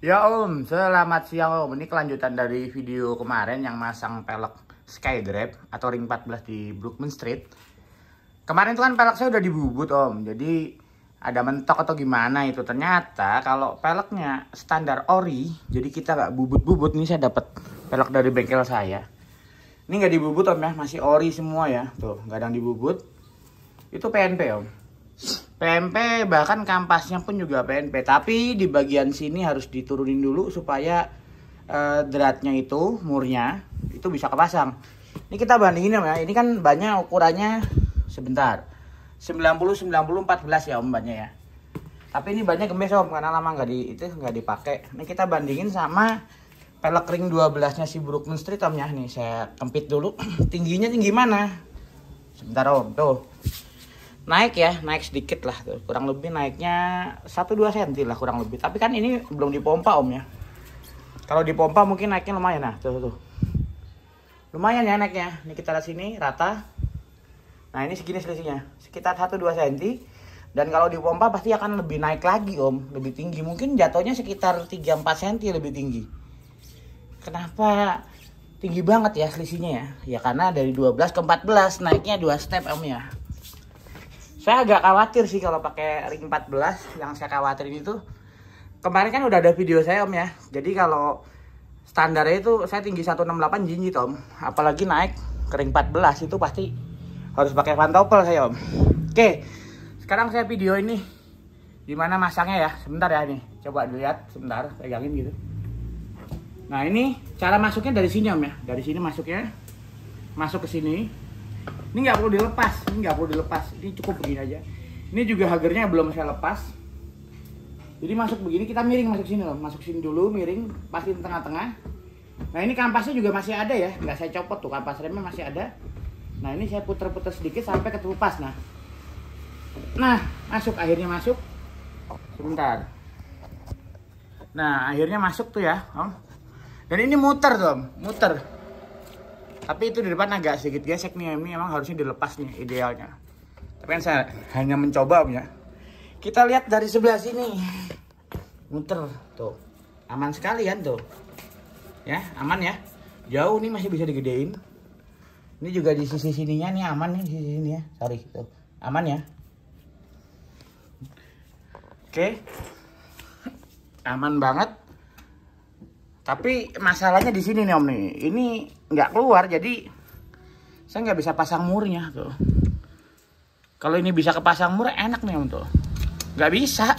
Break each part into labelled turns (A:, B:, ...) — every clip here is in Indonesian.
A: Ya Om, selamat siang Om. Ini kelanjutan dari video kemarin yang masang pelek Skydrive atau ring 14 di Brookman Street. Kemarin tuh kan pelek saya udah dibubut Om. Jadi ada mentok atau gimana itu. Ternyata kalau peleknya standar ori, jadi kita nggak bubut-bubut. Ini saya dapat pelek dari bengkel saya. Ini nggak dibubut Om ya, masih ori semua ya. Tuh, nggak ada yang dibubut. Itu PNP Om. PMP bahkan kampasnya pun juga PNP tapi di bagian sini harus diturunin dulu supaya e, eh, deratnya itu murnya itu bisa kepasang ini kita bandingin ya ini kan banyak ukurannya sebentar 90 90 14 ya om banyak ya tapi ini banyak gemes om karena lama nggak di itu nggak dipakai ini kita bandingin sama pelek ring 12 nya si Brookman Street omnya nih saya kempit dulu tingginya tinggi mana sebentar om tuh naik ya naik sedikit lah tuh kurang lebih naiknya 1-2 cm lah kurang lebih tapi kan ini belum dipompa om ya kalau dipompa mungkin naiknya lumayan nah tuh tuh lumayan ya naiknya ini kita lihat sini rata nah ini segini selisihnya sekitar 1-2 cm dan kalau dipompa pasti akan lebih naik lagi om lebih tinggi mungkin jatuhnya sekitar 3-4 cm lebih tinggi kenapa tinggi banget ya selisihnya ya ya karena dari 12 ke 14 naiknya 2 step om ya saya agak khawatir sih kalau pakai ring 14 yang saya khawatirin itu kemarin kan udah ada video saya om ya jadi kalau standarnya itu saya tinggi 168 jinjit gitu, om apalagi naik ke ring 14 itu pasti harus pakai pantopel saya om oke sekarang saya video ini gimana masangnya ya sebentar ya nih coba dilihat sebentar pegangin gitu nah ini cara masuknya dari sini om ya dari sini masuknya masuk ke sini ini nggak perlu dilepas ini nggak perlu dilepas ini cukup begini aja ini juga hagernya belum saya lepas jadi masuk begini kita miring masuk sini loh masuk sini dulu miring pasti tengah-tengah nah ini kampasnya juga masih ada ya nggak saya copot tuh kampas remnya masih ada nah ini saya putar-putar sedikit sampai ketemu pas nah nah masuk akhirnya masuk sebentar nah akhirnya masuk tuh ya om dan ini muter tuh om muter tapi itu di depan agak sedikit gesek nih ini emang harusnya dilepas nih idealnya tapi kan saya hanya mencoba punya kita lihat dari sebelah sini muter tuh aman sekali kan tuh ya aman ya jauh nih masih bisa digedein ini juga di sisi sininya nih aman nih di sisi sini ya sorry tuh aman ya oke aman banget tapi masalahnya di sini nih Om nih. Ini nggak keluar jadi saya nggak bisa pasang murnya tuh. Kalau ini bisa kepasang mur enak nih Om tuh. Nggak bisa.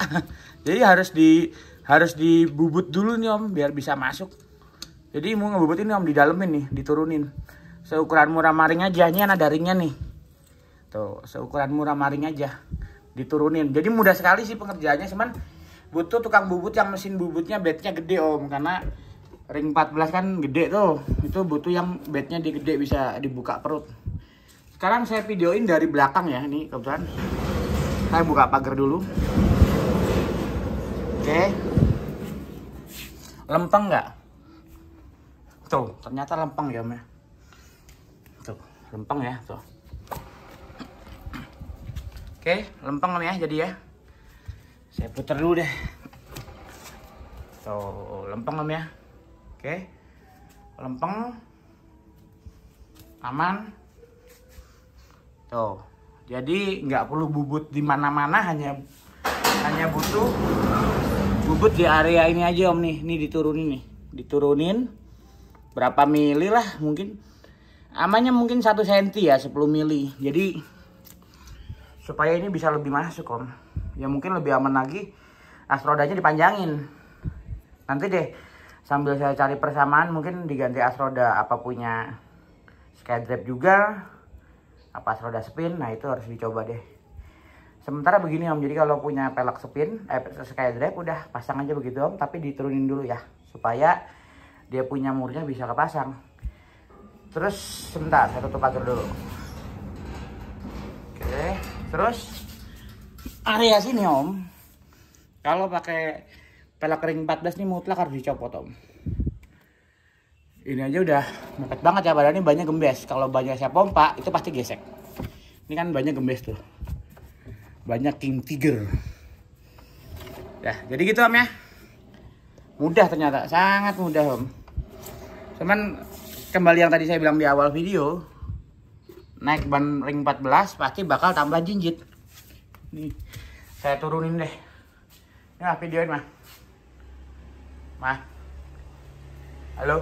A: Jadi harus di harus dibubut dulu nih Om biar bisa masuk. Jadi mau ngebubutin ini Om di dalam ini diturunin. Seukuran murah maring aja ini ada ringnya nih. Tuh, seukuran murah maring aja diturunin. Jadi mudah sekali sih pengerjaannya cuman butuh tukang bubut yang mesin bubutnya bednya gede Om karena ring 14 kan gede tuh itu butuh yang bednya di gede bisa dibuka perut sekarang saya videoin dari belakang ya ini kebetulan saya buka pagar dulu oke lempeng nggak tuh ternyata lempeng ya om tuh lempeng ya tuh oke lempeng ya jadi ya saya putar dulu deh tuh lempeng ya oke lempeng aman tuh jadi nggak perlu bubut di mana-mana hanya hanya butuh bubut di area ini aja om nih ini diturunin nih diturunin berapa mili lah mungkin amannya mungkin 1 cm ya 10 mili jadi supaya ini bisa lebih masuk om ya mungkin lebih aman lagi astrodanya dipanjangin nanti deh sambil saya cari persamaan mungkin diganti asroda apa punya skydrap juga apa asroda spin nah itu harus dicoba deh sementara begini om jadi kalau punya pelek spin eh, skydrap udah pasang aja begitu om tapi diturunin dulu ya supaya dia punya murnya bisa kepasang terus sebentar saya tutup atur dulu oke terus area sini om kalau pakai pelak ring 14 nih mutlak harus dicopot om ini aja udah mepet banget ya badannya banyak gembes kalau banyak saya pompa itu pasti gesek ini kan banyak gembes tuh banyak king tiger ya jadi gitu om ya mudah ternyata sangat mudah om cuman kembali yang tadi saya bilang di awal video naik ban ring 14 pasti bakal tambah jinjit nih saya turunin deh ya videoin mah Ma. Halo.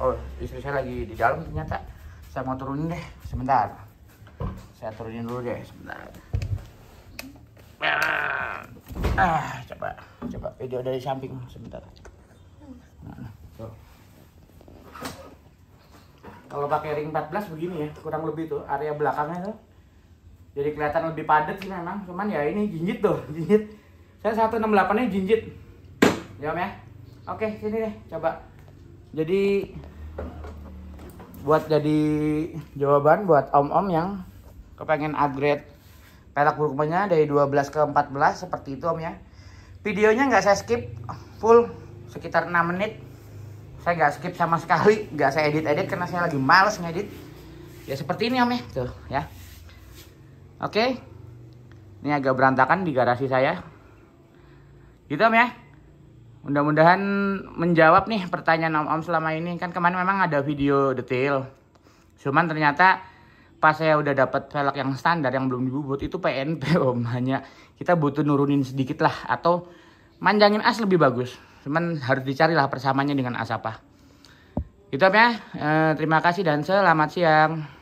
A: Oh, istri saya lagi di dalam ternyata. Saya mau turunin deh sebentar. Saya turunin dulu deh sebentar. Ah, coba, coba video dari samping sebentar. Nah, Kalau pakai ring 14 begini ya, kurang lebih itu area belakangnya tuh. Jadi kelihatan lebih padat sih memang, cuman ya ini jinjit tuh, jinjit. Saya 168 ini jinjit. Ya, Om ya. Oke, sini deh coba. Jadi buat jadi jawaban buat om-om yang kepengen upgrade pelak burukmanya dari 12 ke 14 seperti itu om ya. Videonya nggak saya skip full sekitar 6 menit. Saya nggak skip sama sekali, nggak saya edit-edit karena saya lagi males ngedit. Ya seperti ini om ya, tuh ya. Oke, ini agak berantakan di garasi saya. Gitu om ya. Mudah-mudahan menjawab nih pertanyaan om-om selama ini. Kan kemarin memang ada video detail. Cuman ternyata pas saya udah dapat velg yang standar yang belum dibubut itu PNP om hanya kita butuh nurunin sedikit lah atau manjangin as lebih bagus cuman harus dicarilah persamanya dengan as apa itu ya e, terima kasih dan selamat siang